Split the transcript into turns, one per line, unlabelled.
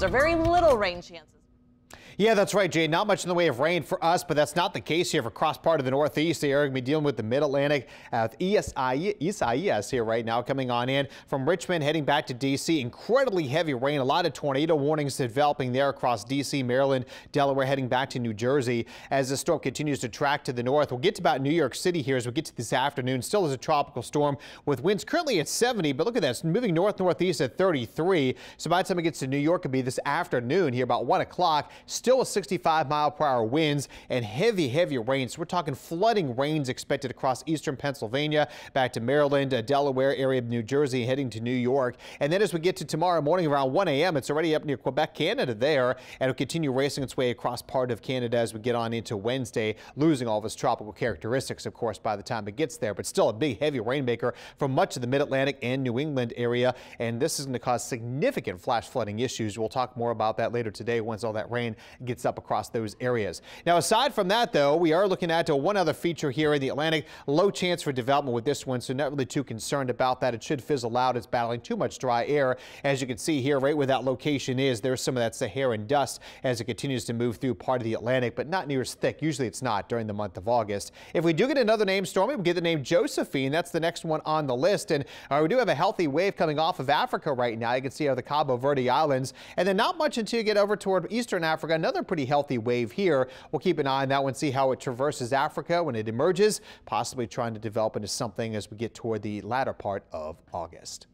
There are very little rain chances. Yeah, that's right, Jay. Not much in the way of rain for us, but that's not the case here for across part of the Northeast. They are going to be dealing with the Mid-Atlantic uh, with ESI, ESIS here right now coming on in from Richmond heading back to D.C. Incredibly heavy rain. A lot of tornado warnings developing there across D.C., Maryland, Delaware heading back to New Jersey. As the storm continues to track to the north, we'll get to about New York City here as we get to this afternoon. Still is a tropical storm with winds currently at 70, but look at that. It's moving north-northeast at 33. So by the time it gets to New York, it'll be this afternoon here about 1 o'clock still with 65 mile per hour winds and heavy, heavy rains. So we're talking flooding rains expected across eastern Pennsylvania, back to Maryland, uh, Delaware area of New Jersey, heading to New York. And then as we get to tomorrow morning around 1 a.m., it's already up near Quebec, Canada there, and it'll continue racing its way across part of Canada as we get on into Wednesday, losing all of its tropical characteristics, of course, by the time it gets there, but still a big, heavy rainmaker from much of the mid-Atlantic and New England area. And this is going to cause significant flash flooding issues. We'll talk more about that later today once all that rain gets up across those areas. Now, aside from that, though, we are looking at uh, one other feature here in the Atlantic. Low chance for development with this one, so not really too concerned about that. It should fizzle out. It's battling too much dry air. As you can see here, right where that location is, there's some of that Saharan dust as it continues to move through part of the Atlantic, but not near as thick. Usually it's not during the month of August. If we do get another name storm, we get the name Josephine. That's the next one on the list. And uh, we do have a healthy wave coming off of Africa right now. You can see how the Cabo Verde Islands. And then not much until you get over toward eastern Africa another pretty healthy wave here. We'll keep an eye on that one, see how it traverses Africa when it emerges, possibly trying to develop into something as we get toward the latter part of August.